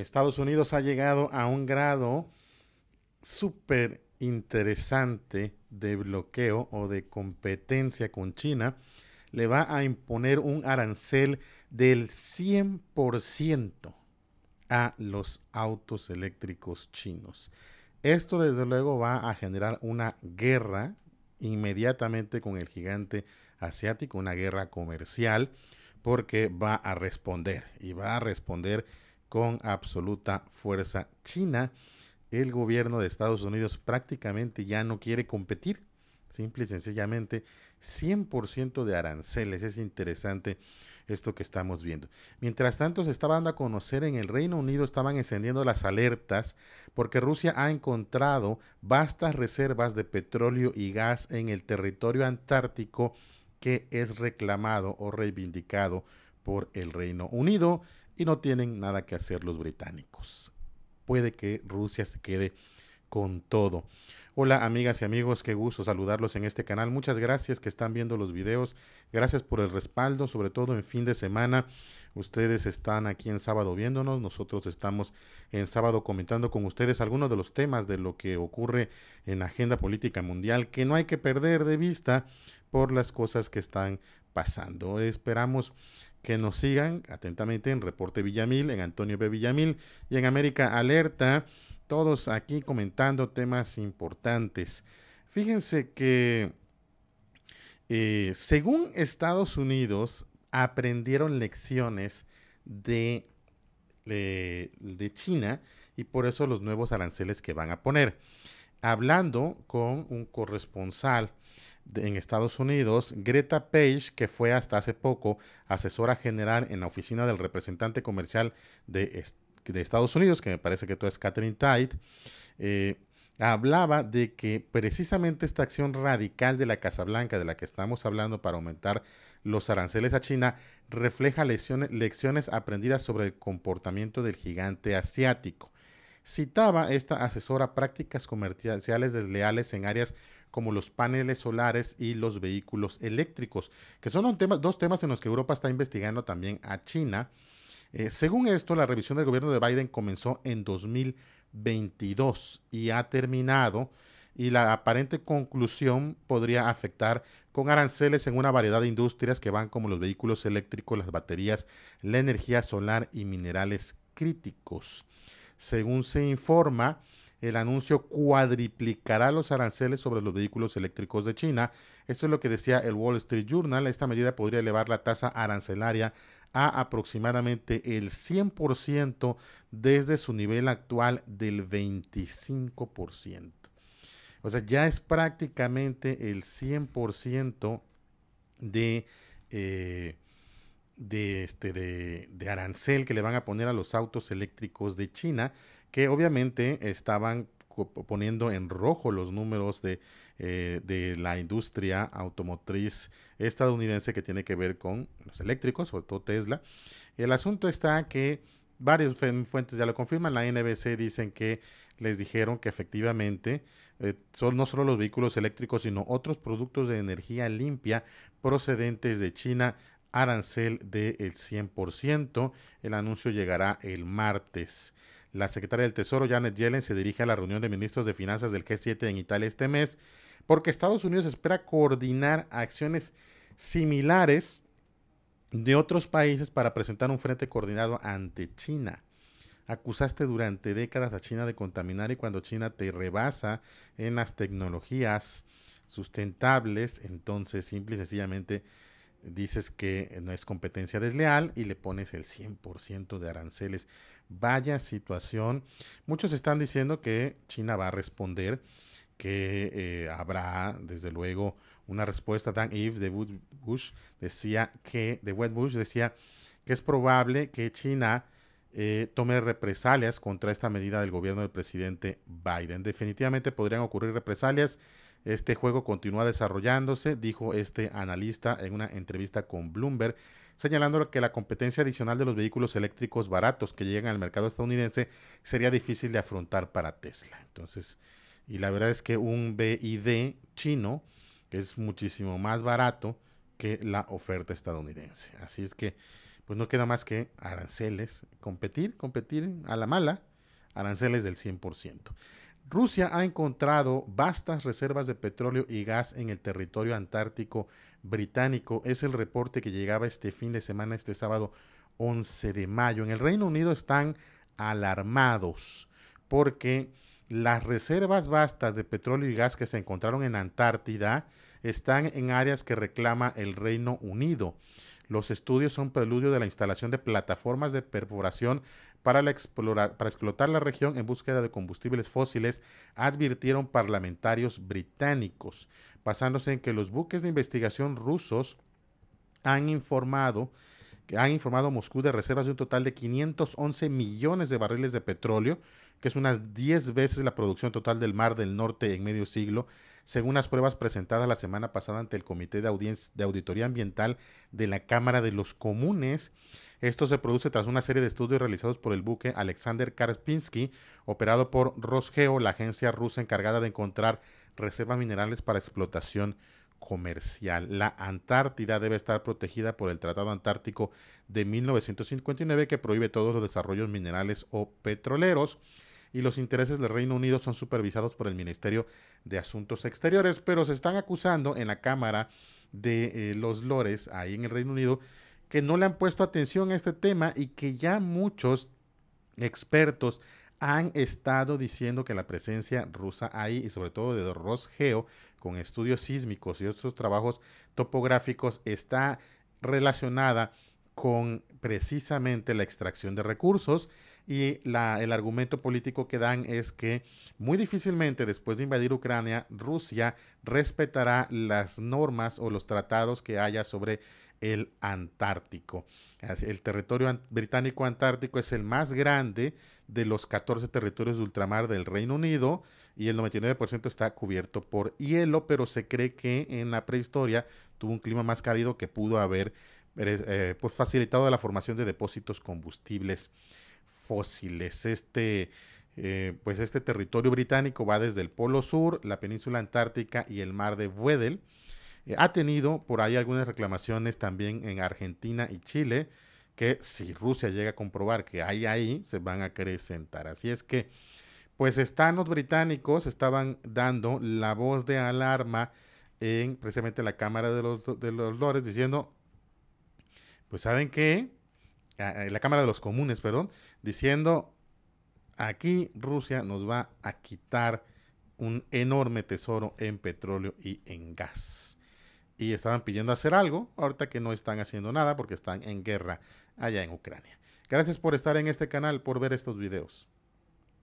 Estados Unidos ha llegado a un grado súper interesante de bloqueo o de competencia con China. Le va a imponer un arancel del 100% a los autos eléctricos chinos. Esto desde luego va a generar una guerra inmediatamente con el gigante asiático, una guerra comercial, porque va a responder y va a responder con absoluta fuerza. China, el gobierno de Estados Unidos prácticamente ya no quiere competir, simple y sencillamente 100% de aranceles. Es interesante esto que estamos viendo. Mientras tanto, se estaba dando a conocer en el Reino Unido, estaban encendiendo las alertas porque Rusia ha encontrado vastas reservas de petróleo y gas en el territorio antártico que es reclamado o reivindicado por el Reino Unido y no tienen nada que hacer los británicos. Puede que Rusia se quede con todo. Hola amigas y amigos, qué gusto saludarlos en este canal. Muchas gracias que están viendo los videos. Gracias por el respaldo, sobre todo en fin de semana. Ustedes están aquí en sábado viéndonos, nosotros estamos en sábado comentando con ustedes algunos de los temas de lo que ocurre en la agenda política mundial que no hay que perder de vista por las cosas que están pasando. Esperamos que nos sigan atentamente en Reporte Villamil, en Antonio B. Villamil y en América Alerta todos aquí comentando temas importantes. Fíjense que eh, según Estados Unidos aprendieron lecciones de, China y por eso los nuevos aranceles que van a poner. Hablando con un corresponsal en Estados Unidos, Greta Page, que fue hasta hace poco asesora general en la oficina del representante comercial de, Estados de Estados Unidos, que me parece que tú es Catherine Tide, eh, hablaba de que precisamente esta acción radical de la Casa Blanca, de la que estamos hablando para aumentar los aranceles a China, refleja lecciones aprendidas sobre el comportamiento del gigante asiático. Citaba esta asesora prácticas comerciales desleales en áreas como los paneles solares y los vehículos eléctricos, que son dos temas en los que Europa está investigando también a China eh, según esto, la revisión del gobierno de Biden comenzó en 2022 y ha terminado y la aparente conclusión podría afectar con aranceles en una variedad de industrias que van como los vehículos eléctricos, las baterías, la energía solar y minerales críticos. Según se informa, el anuncio cuadriplicará los aranceles sobre los vehículos eléctricos de China. Esto es lo que decía el Wall Street Journal. Esta medida podría elevar la tasa arancelaria a aproximadamente el 100% desde su nivel actual del 25%. O sea, ya es prácticamente el 100% de, eh, de, este, de arancel que le van a poner a los autos eléctricos de China, que obviamente estaban poniendo en rojo los números de eh, de la industria automotriz estadounidense que tiene que ver con los eléctricos, sobre todo Tesla. El asunto está que varias fuentes ya lo confirman, la NBC dicen que les dijeron que efectivamente eh, son no solo los vehículos eléctricos, sino otros productos de energía limpia procedentes de China, arancel del por 100%. El anuncio llegará el martes. La secretaria del Tesoro, Janet Yellen, se dirige a la reunión de ministros de finanzas del G7 en Italia este mes, porque Estados Unidos espera coordinar acciones similares de otros países para presentar un frente coordinado ante China. Acusaste durante décadas a China de contaminar y cuando China te rebasa en las tecnologías sustentables, entonces simple y sencillamente dices que no es competencia desleal y le pones el 100% de aranceles Vaya situación. Muchos están diciendo que China va a responder, que eh, habrá, desde luego, una respuesta. Dan Yves de Bush decía que, de Bush decía que es probable que China eh, tome represalias contra esta medida del gobierno del presidente Biden. Definitivamente podrían ocurrir represalias. Este juego continúa desarrollándose, dijo este analista en una entrevista con Bloomberg señalando que la competencia adicional de los vehículos eléctricos baratos que llegan al mercado estadounidense sería difícil de afrontar para Tesla. Entonces, y la verdad es que un BID chino es muchísimo más barato que la oferta estadounidense. Así es que, pues no queda más que aranceles, competir, competir a la mala, aranceles del 100%. Rusia ha encontrado vastas reservas de petróleo y gas en el territorio antártico británico. Es el reporte que llegaba este fin de semana, este sábado 11 de mayo. En el Reino Unido están alarmados porque las reservas vastas de petróleo y gas que se encontraron en Antártida están en áreas que reclama el Reino Unido. Los estudios son preludio de la instalación de plataformas de perforación para, para explotar la región en búsqueda de combustibles fósiles, advirtieron parlamentarios británicos, basándose en que los buques de investigación rusos han informado que han informado a Moscú de reservas de un total de 511 millones de barriles de petróleo, que es unas 10 veces la producción total del Mar del Norte en medio siglo, según las pruebas presentadas la semana pasada ante el Comité de, de Auditoría Ambiental de la Cámara de los Comunes. Esto se produce tras una serie de estudios realizados por el buque Alexander Karpinsky, operado por Rosgeo, la agencia rusa encargada de encontrar reservas minerales para explotación comercial. La Antártida debe estar protegida por el Tratado Antártico de 1959 que prohíbe todos los desarrollos minerales o petroleros y los intereses del Reino Unido son supervisados por el Ministerio de Asuntos Exteriores, pero se están acusando en la Cámara de eh, los Lores, ahí en el Reino Unido, que no le han puesto atención a este tema y que ya muchos expertos han estado diciendo que la presencia rusa ahí, y sobre todo de Rosgeo, con estudios sísmicos y otros trabajos topográficos, está relacionada con precisamente la extracción de recursos y el argumento político que dan es que muy difícilmente después de invadir Ucrania, Rusia respetará las normas o los tratados que haya sobre el Antártico. El territorio británico antártico es el más grande de los 14 territorios de ultramar del Reino Unido y el 99% está cubierto por hielo, pero se cree que en la prehistoria tuvo un clima más cálido que pudo haber eh, eh, pues facilitado la formación de depósitos combustibles fósiles. Este, eh, pues este territorio británico va desde el Polo Sur, la península antártica y el mar de wedel eh, ha tenido por ahí algunas reclamaciones también en Argentina y Chile, que si Rusia llega a comprobar que hay ahí, se van a acrecentar. Así es que, pues están los británicos, estaban dando la voz de alarma en precisamente la Cámara de los, de los Lores, diciendo, pues saben qué, la Cámara de los Comunes, perdón, diciendo, aquí Rusia nos va a quitar un enorme tesoro en petróleo y en gas. Y estaban pidiendo hacer algo, ahorita que no están haciendo nada porque están en guerra allá en Ucrania. Gracias por estar en este canal, por ver estos videos.